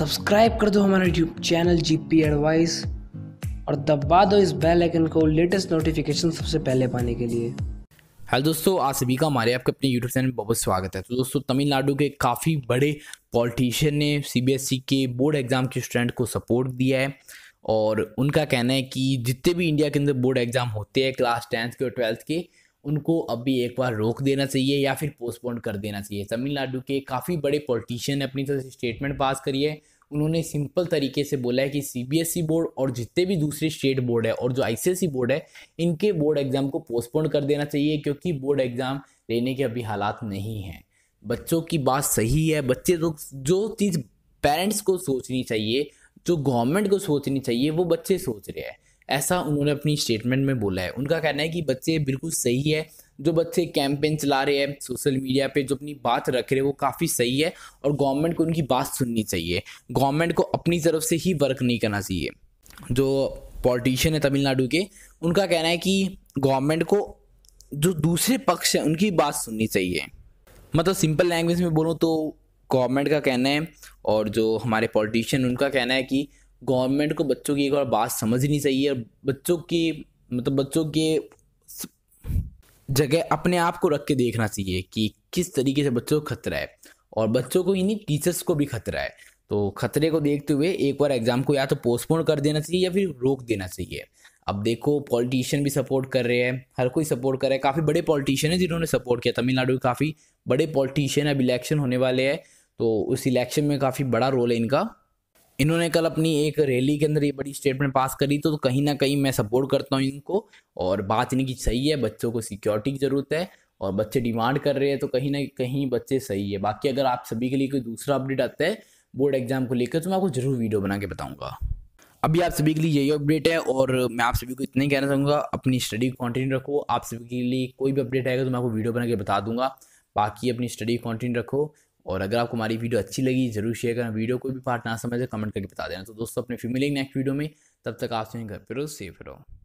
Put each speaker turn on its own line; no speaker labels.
subscribe कर दो हमारा YouTube channel G P advice और दबा दो इस बेल आइकन को लेटेस्ट नोटिफिकेशन सबसे पहले पाने के लिए हेलो दोस्तों आज सभी का हमारे आपके अपने यूट्यूब चैनल में बहुत स्वागत है तो दोस्तों तमिलनाडु के काफ़ी बड़े पॉलिटिशियन ने सीबीएसई e के बोर्ड एग्ज़ाम के स्टूडेंट को सपोर्ट दिया है और उनका कहना है कि जितने भी इंडिया के अंदर बोर्ड एग्ज़ाम होते हैं क्लास टेंथ के और ट्वेल्थ के उनको अभी एक बार रोक देना चाहिए या फिर पोस्टपोन कर देना चाहिए तमिलनाडु के काफ़ी बड़े पॉलिटिशियन ने अपनी से स्टेटमेंट पास करी है उन्होंने सिंपल तरीके से बोला है कि सीबीएसई बोर्ड e और जितने भी दूसरे स्टेट बोर्ड है और जो आईसीएसई बोर्ड है इनके बोर्ड एग्ज़ाम को पोस्टपोन कर देना चाहिए क्योंकि बोर्ड एग्ज़ाम लेने के अभी हालात नहीं हैं बच्चों की बात सही है बच्चे तो जो चीज़ पेरेंट्स को सोचनी चाहिए जो गवर्नमेंट को सोचनी चाहिए वो बच्चे सोच रहे हैं ऐसा उन्होंने अपनी स्टेटमेंट में बोला है उनका कहना है कि बच्चे बिल्कुल सही है जो बच्चे कैंपेन चला रहे हैं सोशल मीडिया पे जो अपनी बात रख रहे हैं वो काफ़ी सही है और गवर्नमेंट को उनकी बात सुननी चाहिए गवर्नमेंट को अपनी तरफ से ही वर्क नहीं करना चाहिए जो पॉलिटिशियन है तमिलनाडु के उनका कहना है कि गवर्नमेंट को जो दूसरे पक्ष हैं उनकी बात सुननी चाहिए मतलब सिंपल लैंग्वेज में बोलूँ तो गवर्नमेंट का कहना है और जो हमारे पॉलिटिशियन उनका कहना है कि गवर्नमेंट को बच्चों की एक और बात समझनी चाहिए और बच्चों की मतलब बच्चों के जगह अपने आप को रख के देखना चाहिए कि किस तरीके से बच्चों को खतरा है और बच्चों को ही नहीं टीचर्स को भी खतरा है तो खतरे को देखते हुए एक बार एग्ज़ाम को या तो पोस्टपोन कर देना चाहिए या फिर रोक देना चाहिए अब देखो पॉलिटिशियन भी सपोर्ट कर रहे हैं हर कोई सपोर्ट कर रहा है काफ़ी बड़े पॉलिटिशियन हैं जिन्होंने सपोर्ट किया तमिलनाडु के काफ़ी बड़े पॉलिटिशियन अब इलेक्शन होने वाले हैं तो उस इलेक्शन में काफ़ी बड़ा रोल है इनका इन्होंने कल अपनी एक रैली के अंदर ये बड़ी स्टेटमेंट पास करी तो, तो कहीं ना कहीं मैं सपोर्ट करता हूँ इनको और बात इनकी सही है बच्चों को सिक्योरिटी की ज़रूरत है और बच्चे डिमांड कर रहे हैं तो कहीं ना कहीं बच्चे सही है बाकी अगर आप सभी के लिए कोई दूसरा अपडेट आता है बोर्ड एग्जाम को लेकर तो मैं आपको ज़रूर वीडियो बना के बताऊंगा अभी आप सभी के लिए यही अपडेट है और मैं आप सभी को इतना ही कहना चाहूँगा अपनी स्टडी को कंटिन्यू रखो आप सभी के लिए कोई भी अपडेट आएगा तो मैं आपको वीडियो बना के बता दूंगा बाकी अपनी स्टडी कंटिन्यू रखो और अगर आपको हमारी वीडियो अच्छी लगी जरूर शेयर करें वीडियो कोई भी पार्ट ना समझे कमेंट करके बता देना तो दोस्तों अपने मिलेंगे नेक्स्ट वीडियो में तब तक आप सुनिए घर पर सेफ रहो